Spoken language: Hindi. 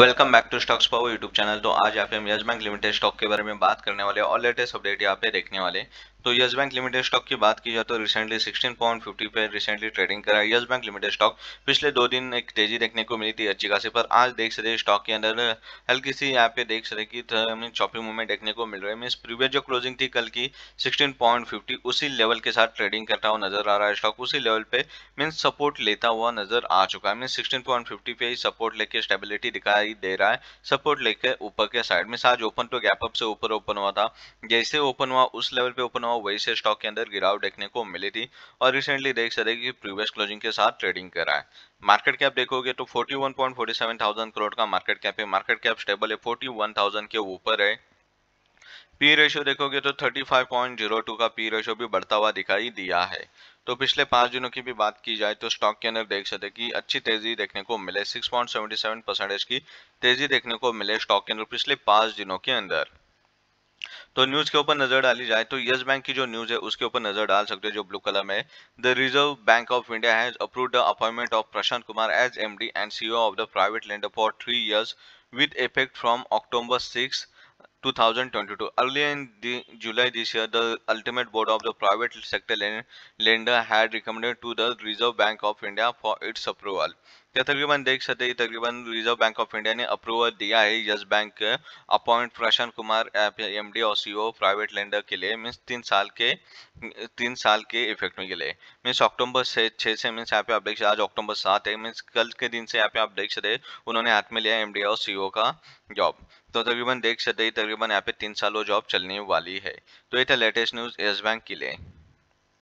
welcome back to stocks power YouTube channel तो आज यहाँ पे हम यस बैंक लिमिटेड स्टॉक के बारे में बात करने वाले और लेटेस्ट अपडेट यहाँ पे देखने वाले तो यस बैंक लिमिटेड स्टॉक की बात की जाए तो रिसेंटली 16.50 पे रिसेंटली ट्रेडिंग करा यस बैंक लिमिटेड स्टॉक पिछले दो दिन एक तेजी देखने को मिली थी अच्छी खासी पर आज देख सकते स्टॉक के अंदर हल्की सी यहाँ पे देख सकते कि हमें चौपी मूवमेंट देखने को मिल रहा है मीन प्रीवियस जो क्लोजिंग थी कल की सिक्सटीन उसी लेवल के साथ ट्रेडिंग करता हुआ नजर आ रहा है स्टॉक उसी लेवल पे मीन सपोर्ट लेता हुआ नजर आ चुका है मीन सिक्सटीन पे ही सपोर्ट लेके स्टेबिलिटी दिखाई दे रहा है सपोर्ट लेके ऊपर के साइड में आज ओपन तो गैप अप से ऊपर ओपन हुआ था जैसे ओपन हुआ उस लेवल पे ओपन हुआ वही से स्टॉक के अंदर गिरावट देखने को मिली थी और रिसेंटली देख सकते कि प्रीवियस क्लोजिंग के साथ ट्रेडिंग कर रहा है मार्केट कैप देखोगे तो 41.47,000 करोड़ का मार्केट कैप है मार्केट कैप स्टेबल है 41,000 के ऊपर है पी रेशियो देखोगे तो 35.02 का पी रेशियो भी बढ़ता हुआ दिखाई दिया है तो पिछले पांच दिनों की भी बात की जाए तो स्टॉक के अंदर देख सकते कि अच्छी तेजी देखने को मिले 6.77 परसेंटेज की तेजी देखने को मिले स्टॉक के अंदर पिछले पांच दिनों के अंदर तो न्यूज के ऊपर नजर डाली जाए तो यस बैंक की जो न्यूज है उसके ऊपर नजर डाल सकते हैं जो ब्लू कलर में the Reserve Bank of India has approve the appointment of Prashant Kumar as M D and CEO of the private lender for three years with effect from October six 2022 earlier in the july this year the ultimate board of the private sector lender had recommended to the reserve bank of india for its approval या तकरीबन देख सकते हैं तकरीबन रिजर्व बैंक ऑफ इंडिया ने अप्रूवल दिया है Yes Bank appoint Prashant Kumar M D और सीओ प्राइवेट लेंडर के लिए मीन्स तीन साल के तीन साल के इफेक्ट में के लिए मीन्स अक्टूबर से छः से मीन्स यहाँ पे आप देख सकते आज अक्टूबर सात है मीन्स कल के दिन से यहाँ पे आप देख सकते उन्होंने हाथ में लिया एम डी और सी e का जॉब तो तकरीबन देख सकते तकरीबन यहाँ पे तीन साल वो जॉब चलने वाली है तो ये था लेटेस्ट न्यूज़ यस बैंक के लिए